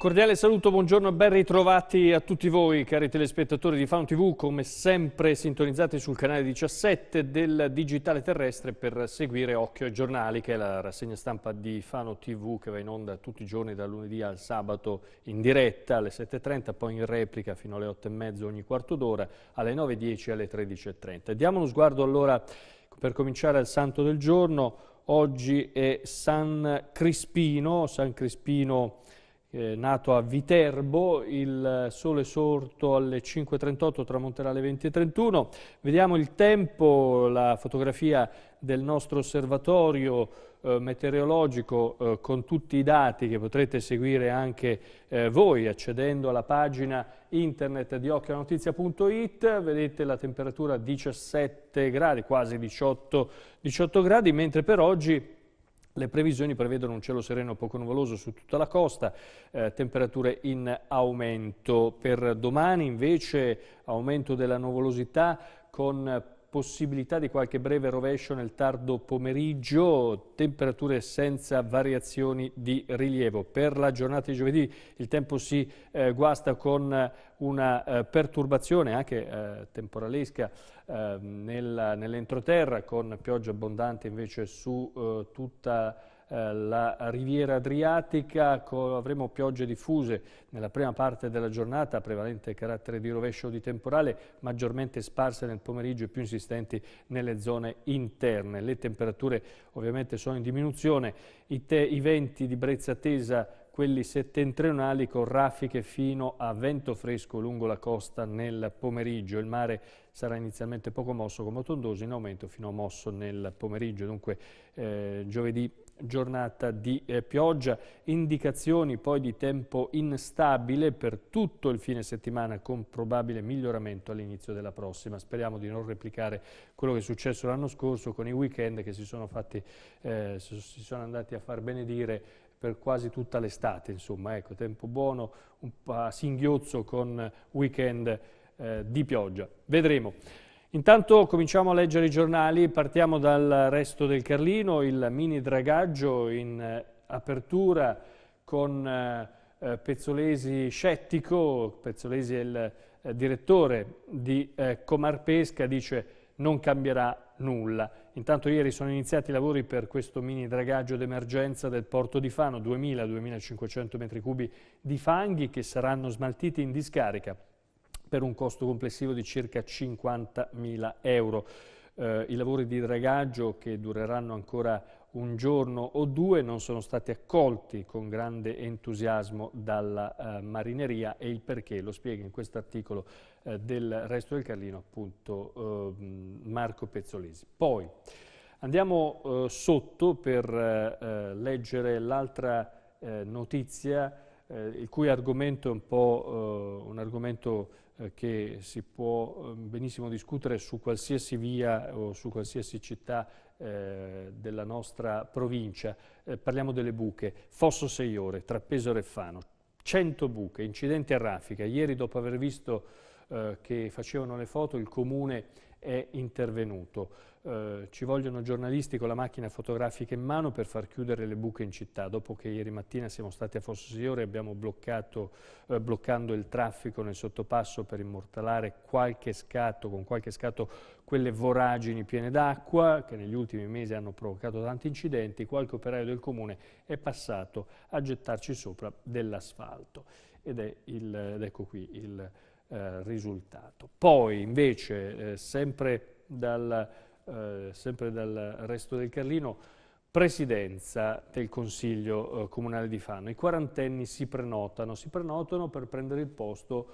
cordiale saluto, buongiorno e ben ritrovati a tutti voi cari telespettatori di Faun TV, come sempre sintonizzati sul canale 17 del Digitale Terrestre per seguire Occhio ai Giornali, che è la rassegna stampa di Fano TV che va in onda tutti i giorni dal lunedì al sabato in diretta alle 7.30, poi in replica fino alle 8.30 ogni quarto d'ora, alle 9.10 alle 13.30. Diamo uno sguardo allora per cominciare al santo del giorno, oggi è San Crispino, San Crispino eh, nato a Viterbo, il sole sorto alle 5.38, tramonterà alle 20.31. Vediamo il tempo, la fotografia del nostro osservatorio eh, meteorologico eh, con tutti i dati che potrete seguire anche eh, voi accedendo alla pagina internet di occhionotizia.it. Vedete la temperatura 17 gradi, quasi 18, 18 gradi, mentre per oggi le previsioni prevedono un cielo sereno poco nuvoloso su tutta la costa, eh, temperature in aumento. Per domani invece aumento della nuvolosità con possibilità di qualche breve rovescio nel tardo pomeriggio, temperature senza variazioni di rilievo. Per la giornata di giovedì il tempo si eh, guasta con eh, una eh, perturbazione anche eh, temporalesca ehm, nell'entroterra nell con pioggia abbondante invece su eh, tutta la eh, la riviera adriatica, avremo piogge diffuse nella prima parte della giornata, prevalente carattere di rovescio o di temporale, maggiormente sparse nel pomeriggio e più insistenti nelle zone interne. Le temperature ovviamente sono in diminuzione, i, te, i venti di brezza tesa quelli settentrionali con raffiche fino a vento fresco lungo la costa nel pomeriggio. Il mare sarà inizialmente poco mosso come tondoso, in aumento fino a mosso nel pomeriggio. Dunque eh, giovedì giornata di eh, pioggia, indicazioni poi di tempo instabile per tutto il fine settimana con probabile miglioramento all'inizio della prossima. Speriamo di non replicare quello che è successo l'anno scorso con i weekend che si sono, fatti, eh, si sono andati a far benedire per quasi tutta l'estate, insomma, ecco, tempo buono, un po' a singhiozzo con weekend eh, di pioggia. Vedremo. Intanto cominciamo a leggere i giornali, partiamo dal resto del Carlino, il mini dragaggio in eh, apertura con eh, eh, Pezzolesi scettico, Pezzolesi è il eh, direttore di eh, Comarpesca, dice non cambierà nulla. Intanto ieri sono iniziati i lavori per questo mini dragaggio d'emergenza del porto di Fano, 2.000-2.500 metri cubi di fanghi che saranno smaltiti in discarica per un costo complessivo di circa 50.000 euro. Eh, I lavori di dragaggio, che dureranno ancora un giorno o due, non sono stati accolti con grande entusiasmo dalla eh, marineria e il perché lo spiega in questo articolo eh, del Resto del Carlino appunto ehm, Marco Pezzolesi. Poi andiamo eh, sotto per eh, eh, leggere l'altra notizia il cui argomento è un po' un argomento eh, che si può eh, benissimo discutere su qualsiasi via o su qualsiasi città eh, della nostra provincia. Eh, parliamo delle buche. Fosso 6 ore, tra Pesaro 100 buche, incidenti a raffica. Ieri dopo aver visto eh, che facevano le foto il comune è intervenuto. Eh, ci vogliono giornalisti con la macchina fotografica in mano per far chiudere le buche in città, dopo che ieri mattina siamo stati a Fossosiore e abbiamo bloccato, eh, bloccando il traffico nel sottopasso per immortalare qualche scatto, con qualche scatto quelle voragini piene d'acqua che negli ultimi mesi hanno provocato tanti incidenti, qualche operaio del comune è passato a gettarci sopra dell'asfalto. Ed, ed ecco qui il eh, risultato. Poi invece, eh, sempre, dal, eh, sempre, dal, resto del Carlino, presidenza del Consiglio eh, Comunale di Fano. I quarantenni si prenotano, si prenotano per prendere il posto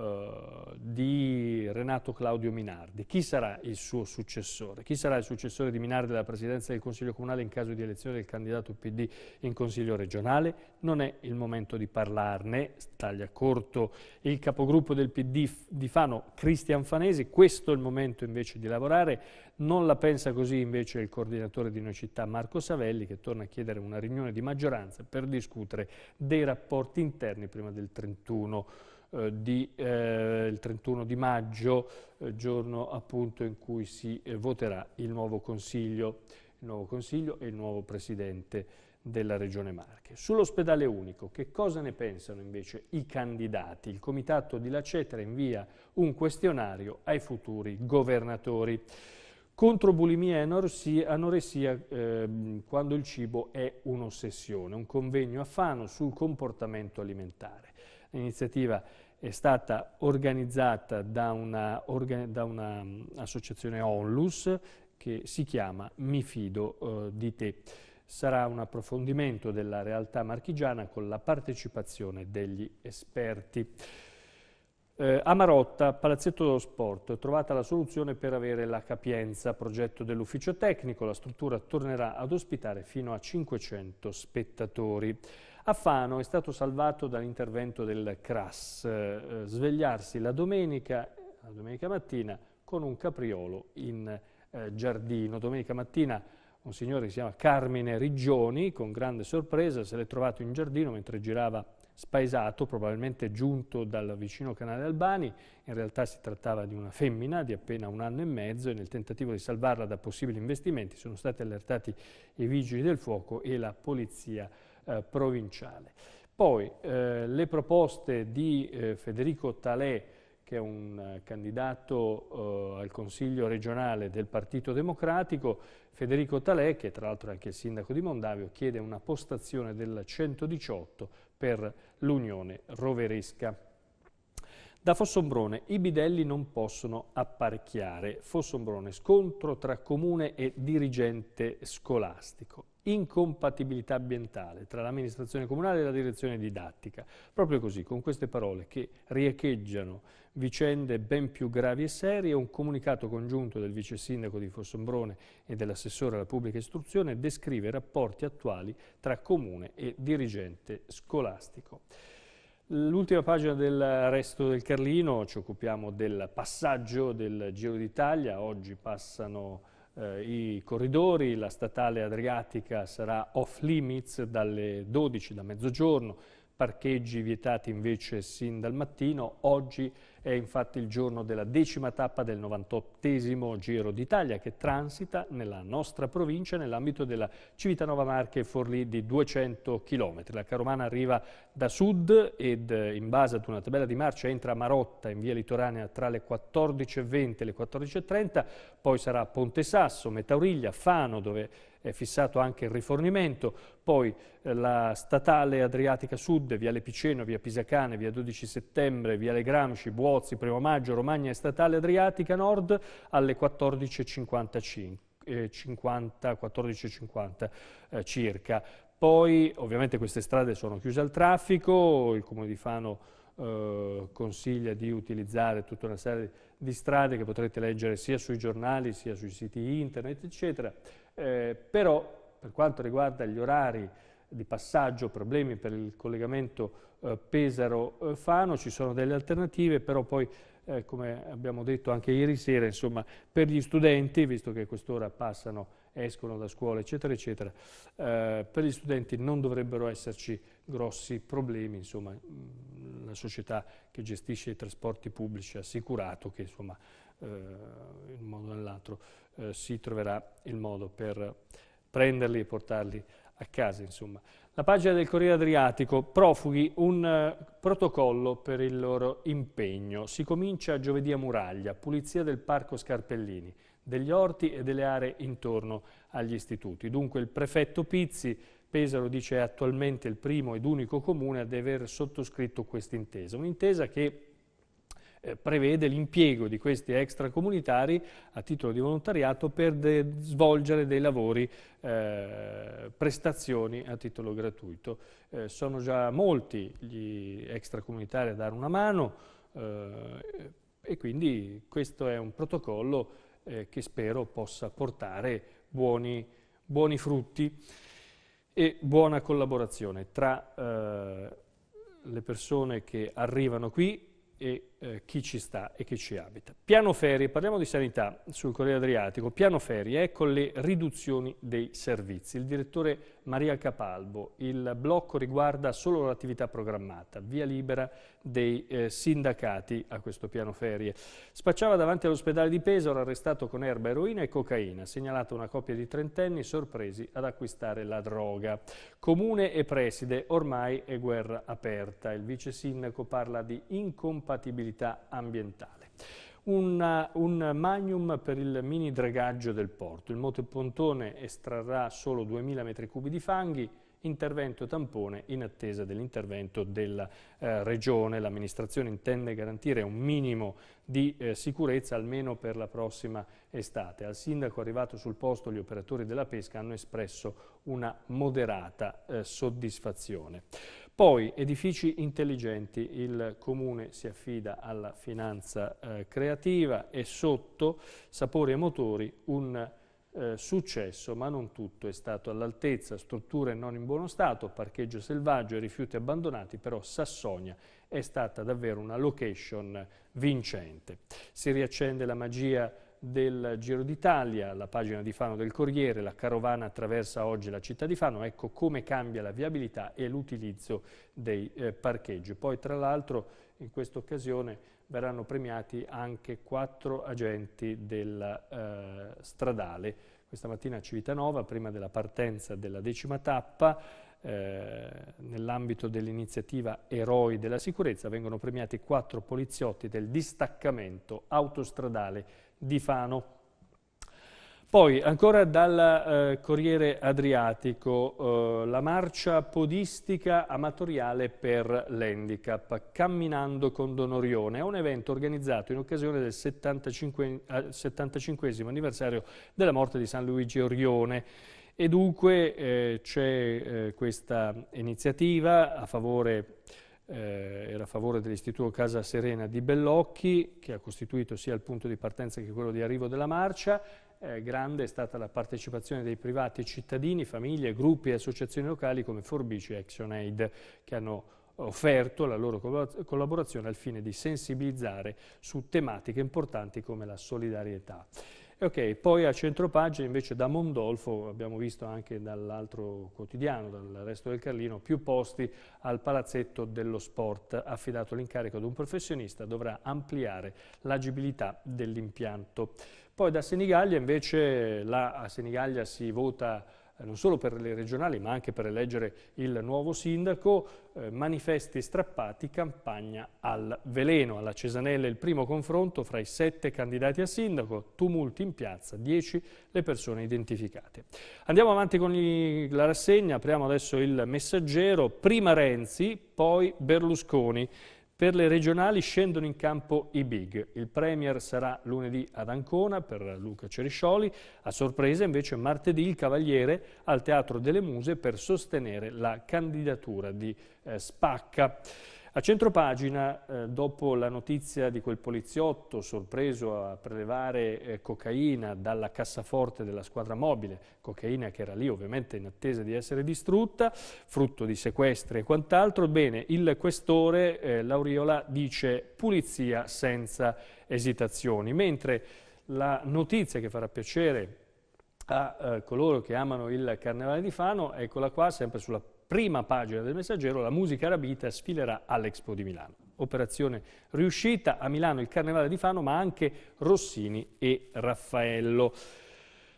eh, di Renato Claudio Minardi. Chi sarà il suo successore? Chi sarà il successore di Minardi alla presidenza del Consiglio Comunale in caso di elezione del candidato PD in Consiglio regionale? Non è il momento di parlarne, taglia corto il capogruppo del PD di Fano, Cristian Fanesi, questo è il momento invece di lavorare, non la pensa così invece il coordinatore di Noi Città Marco Savelli che torna a chiedere una riunione di maggioranza per discutere dei rapporti interni prima del 31 eh, di, eh, il 31 di maggio, eh, giorno appunto in cui si voterà il nuovo Consiglio il nuovo Consiglio e il nuovo Presidente della Regione Marche. Sull'ospedale unico, che cosa ne pensano invece i candidati? Il Comitato di Lacetra invia un questionario ai futuri governatori. Contro bulimia e anoressia eh, quando il cibo è un'ossessione, un convegno a Fano sul comportamento alimentare. L'iniziativa è stata organizzata da un'associazione orga, mm, Onlus che si chiama Mi fido eh, di te. Sarà un approfondimento della realtà marchigiana con la partecipazione degli esperti. Eh, a Marotta, Palazzetto dello Sport, trovata la soluzione per avere la capienza, progetto dell'ufficio tecnico, la struttura tornerà ad ospitare fino a 500 spettatori. A Fano è stato salvato dall'intervento del CRAS, eh, svegliarsi la domenica, la domenica mattina con un capriolo in eh, giardino. Domenica mattina un signore che si chiama Carmine Riggioni, con grande sorpresa, se l'è trovato in giardino mentre girava spaesato, probabilmente giunto dal vicino canale Albani. In realtà si trattava di una femmina di appena un anno e mezzo e nel tentativo di salvarla da possibili investimenti sono stati allertati i vigili del fuoco e la polizia eh, provinciale. Poi eh, le proposte di eh, Federico Talè, che è un eh, candidato eh, al Consiglio regionale del Partito Democratico, Federico Talè, che tra l'altro è anche il sindaco di Mondavio, chiede una postazione del 118 per l'Unione Roveresca. Da Fossombrone, i bidelli non possono apparecchiare. Fossombrone, scontro tra comune e dirigente scolastico incompatibilità ambientale tra l'amministrazione comunale e la direzione didattica. Proprio così, con queste parole che riecheggiano vicende ben più gravi e serie, un comunicato congiunto del vice sindaco di Fossombrone e dell'assessore alla pubblica istruzione descrive i rapporti attuali tra comune e dirigente scolastico. L'ultima pagina del resto del Carlino, ci occupiamo del passaggio del Giro d'Italia, oggi passano eh, i corridori, la statale adriatica sarà off limits dalle 12, da mezzogiorno, parcheggi vietati invece sin dal mattino, oggi è infatti il giorno della decima tappa del 98 Giro d'Italia che transita nella nostra provincia nell'ambito della Civitanova Marche Forlì di 200 km. La Caromana arriva da sud ed eh, in base ad una tabella di marcia entra a Marotta in via litoranea tra le 14.20 e le 14.30, poi sarà Ponte Sasso, Metauriglia, Fano dove è fissato anche il rifornimento, poi eh, la statale Adriatica Sud, via Le Piceno, via Pisacane, via 12 Settembre, via Le Gramsci, Buono, Pozzi, Primo Maggio, Romagna e Statale Adriatica Nord alle 14.55. Eh, 14.50 eh, circa. Poi ovviamente queste strade sono chiuse al traffico, il Comune di Fano eh, consiglia di utilizzare tutta una serie di strade che potrete leggere sia sui giornali sia sui siti internet eccetera, eh, però per quanto riguarda gli orari di passaggio, problemi per il collegamento eh, Pesaro-Fano, eh, ci sono delle alternative, però poi eh, come abbiamo detto anche ieri sera, insomma, per gli studenti, visto che quest'ora passano, escono da scuola, eccetera, eccetera, eh, per gli studenti non dovrebbero esserci grossi problemi, insomma, mm, la società che gestisce i trasporti pubblici ha assicurato che, insomma, eh, in modo o nell'altro eh, si troverà il modo per prenderli e portarli a casa, insomma. La pagina del Corriere Adriatico, profughi, un uh, protocollo per il loro impegno. Si comincia giovedì a Muraglia, pulizia del Parco Scarpellini, degli orti e delle aree intorno agli istituti. Dunque il prefetto Pizzi, Pesaro dice è attualmente il primo ed unico comune ad aver sottoscritto questa intesa. Un'intesa che eh, prevede l'impiego di questi extracomunitari a titolo di volontariato per de svolgere dei lavori, eh, prestazioni a titolo gratuito. Eh, sono già molti gli extracomunitari a dare una mano eh, e quindi questo è un protocollo eh, che spero possa portare buoni, buoni, frutti e buona collaborazione tra le persone che arrivano qui e eh, chi ci sta e chi ci abita. Piano ferie, parliamo di sanità sul Corriere Adriatico, piano ferie, ecco le riduzioni dei servizi. Il direttore Maria Capalbo, il blocco riguarda solo l'attività programmata, via libera dei eh, sindacati a questo piano ferie. Spacciava davanti all'ospedale di Pesaro, arrestato con erba, eroina e cocaina, segnalata una coppia di trentenni sorpresi ad acquistare la droga. Comune e preside, ormai è guerra aperta. Il vice sindaco parla di incompatibilità sostenibilità ambientale. Un, uh, un, magnum per il mini dragaggio del porto. Il motopontone estrarrà solo 2.000 metri cubi di fanghi, intervento tampone in attesa dell'intervento della eh, Regione. L'amministrazione intende garantire un minimo di eh, sicurezza almeno per la prossima estate. Al sindaco arrivato sul posto gli operatori della pesca hanno espresso una moderata eh, soddisfazione. Poi edifici intelligenti, il comune si affida alla finanza eh, creativa e sotto sapori e motori un eh, successo, ma non tutto è stato all'altezza, strutture non in buono stato, parcheggio selvaggio e rifiuti abbandonati, però Sassonia è stata davvero una location vincente. Si riaccende la magia del Giro d'Italia, la pagina di Fano del Corriere, la carovana attraversa oggi la città di Fano, ecco come cambia la viabilità e l'utilizzo dei eh, parcheggi. Poi tra l'altro in questa occasione verranno premiati anche quattro agenti della eh, stradale. Questa mattina a Civitanova, prima della partenza della decima tappa, eh, nell'ambito dell'iniziativa Eroi della Sicurezza vengono premiati quattro poliziotti del distaccamento autostradale di Fano. Poi, ancora dal eh, Corriere Adriatico, eh, la marcia podistica amatoriale per l'handicap, Camminando con Donorione. È un evento organizzato in occasione del 75, eh, 75 anniversario della morte di San Luigi Orione. E dunque eh, c'è eh, questa iniziativa a favore eh, era a favore dell'Istituto Casa Serena di Bellocchi, che ha costituito sia il punto di partenza che quello di arrivo della marcia. Eh, grande è stata la partecipazione dei privati cittadini, famiglie, gruppi e associazioni locali come Forbici e ActionAid, che hanno offerto la loro collaborazione al fine di sensibilizzare su tematiche importanti come la solidarietà. Okay, poi a centropagina invece da Mondolfo, abbiamo visto anche dall'altro quotidiano, dal resto del Carlino, più posti al palazzetto dello sport, affidato l'incarico ad un professionista, dovrà ampliare l'agibilità dell'impianto. Poi da Senigallia invece, là a Senigallia si vota eh, non solo per le regionali ma anche per eleggere il nuovo sindaco, eh, manifesti strappati, campagna al veleno. Alla Cesanella il primo confronto fra i sette candidati a sindaco, tumulti in piazza, dieci le persone identificate. Andiamo avanti con gli, la rassegna, apriamo adesso il messaggero, prima Renzi, poi Berlusconi. Per le regionali scendono in campo i big. Il Premier sarà lunedì ad Ancona per Luca Ceriscioli. A sorpresa invece martedì il Cavaliere al Teatro delle Muse per sostenere la candidatura di eh, Spacca. A centropagina, eh, dopo la notizia di quel poliziotto sorpreso a prelevare eh, cocaina dalla cassaforte della squadra mobile, cocaina che era lì ovviamente in attesa di essere distrutta, frutto di sequestri e quant'altro, bene, il questore eh, Lauriola dice pulizia senza esitazioni, mentre la notizia che farà piacere a eh, coloro che amano il Carnevale di Fano, eccola qua, sempre sulla prima pagina del messaggero, la musica arabita sfilerà all'Expo di Milano. Operazione riuscita, a Milano il Carnevale di Fano, ma anche Rossini e Raffaello.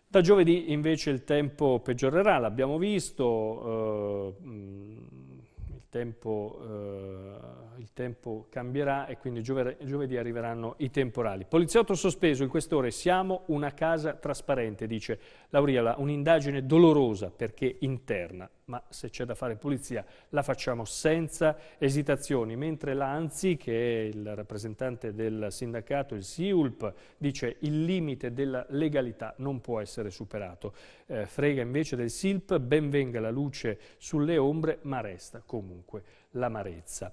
Da giovedì invece il tempo peggiorerà, l'abbiamo visto, eh, mm, il, tempo, eh, il, tempo, cambierà e quindi giovedì arriveranno i temporali. Poliziotto sospeso, in quest'ora siamo una casa trasparente, dice Lauriala, un'indagine dolorosa perché interna ma se c'è da fare pulizia la facciamo senza esitazioni, mentre l'ANZI, che è il rappresentante del sindacato, il SIULP, dice il limite della legalità non può essere superato. Eh, frega invece del SILP, ben venga la luce sulle ombre, ma resta comunque l'amarezza.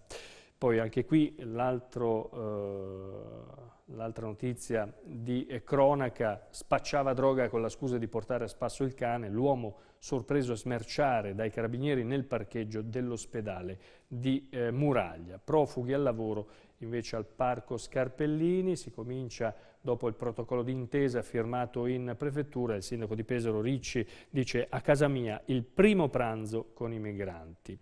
Poi anche qui eh, l'altra eh, notizia di eh, cronaca, spacciava droga con la scusa di portare a spasso il cane, l'uomo sorpreso a smerciare dai carabinieri nel parcheggio dell'ospedale di eh, Muraglia. Profughi al lavoro invece al parco Scarpellini, si comincia dopo il protocollo d'intesa firmato in prefettura, il sindaco di Pesaro Ricci dice a casa mia il primo pranzo con i migranti.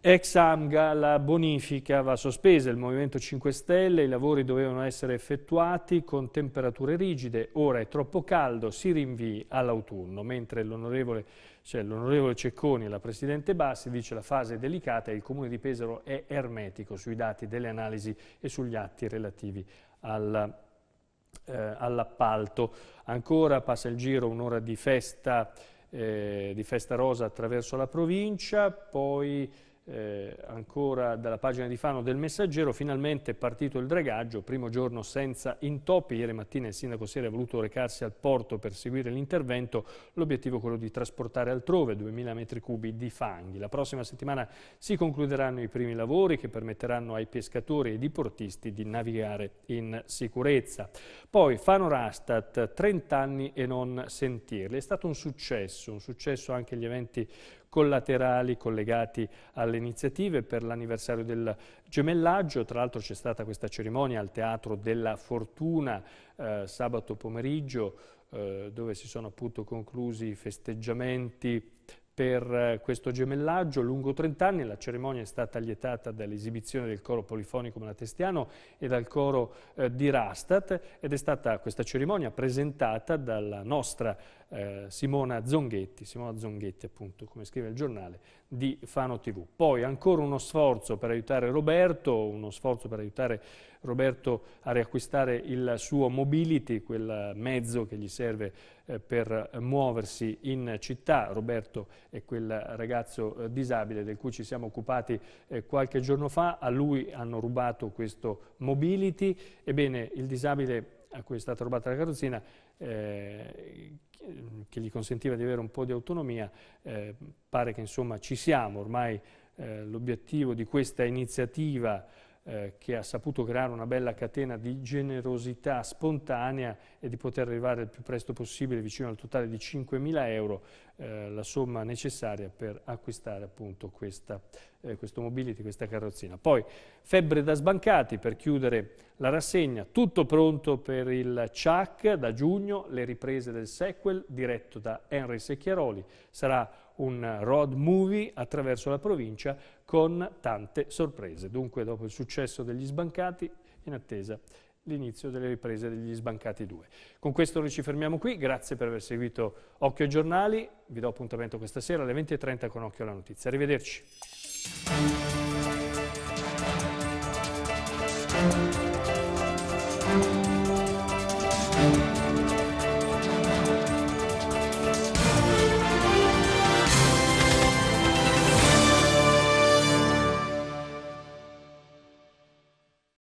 Ex AMGA la bonifica va sospesa, il Movimento 5 Stelle, i lavori dovevano essere effettuati con temperature rigide, ora è troppo caldo, si rinvii all'autunno, mentre l'onorevole cioè Cecconi e la Presidente Bassi dice la fase è delicata e il Comune di Pesaro è ermetico sui dati delle analisi e sugli atti relativi al, eh, all'appalto. Ancora passa il giro un'ora di, eh, di festa rosa attraverso la provincia, poi eh, ancora dalla pagina di Fano del Messaggero, finalmente è partito il dragaggio, primo giorno senza intoppi, ieri mattina il sindaco si ha voluto recarsi al porto per seguire l'intervento, l'obiettivo è quello di trasportare altrove 2000 metri cubi di fanghi. La prossima settimana si concluderanno i primi lavori che permetteranno ai pescatori e ai diportisti di navigare in sicurezza. Poi Fano Rastat, 30 anni e non sentirli, è stato un successo, un successo anche gli eventi collaterali collegati alle iniziative per l'anniversario del gemellaggio. Tra l'altro c'è stata questa cerimonia al Teatro della Fortuna eh, sabato pomeriggio eh, dove si sono appunto conclusi i festeggiamenti per eh, questo gemellaggio lungo 30 anni. La cerimonia è stata lietata dall'esibizione del coro polifonico malatestiano e dal coro eh, di Rastat ed è stata questa cerimonia presentata dalla nostra eh, Simona Zonghetti, Simona Zonghetti appunto come scrive il giornale, di Fano TV. Poi ancora uno sforzo per aiutare Roberto, uno sforzo per aiutare Roberto a riacquistare il suo mobility, quel mezzo che gli serve eh, per muoversi in città. Roberto è quel ragazzo eh, disabile del cui ci siamo occupati eh, qualche giorno fa, a lui hanno rubato questo mobility, ebbene il disabile a cui è stata rubata la carrozzina eh, che gli consentiva di avere un po' di autonomia, eh, pare che insomma ci siamo, ormai eh, l'obiettivo di questa iniziativa eh, che ha saputo creare una bella catena di generosità spontanea e di poter arrivare il più presto possibile vicino al totale di 5.000 euro, eh, la somma necessaria per acquistare appunto questa, eh, questo mobility, questa carrozzina. Poi febbre da sbancati per chiudere la rassegna, tutto pronto per il CHAC da giugno, le riprese del sequel diretto da Henry Secchiaroli, sarà un road movie attraverso la provincia con tante sorprese. Dunque dopo il successo degli sbancati, in attesa l'inizio delle riprese degli sbancati 2. Con questo noi ci fermiamo qui, grazie per aver seguito Occhio ai Giornali, vi do appuntamento questa sera alle 20.30 con Occhio alla Notizia. Arrivederci.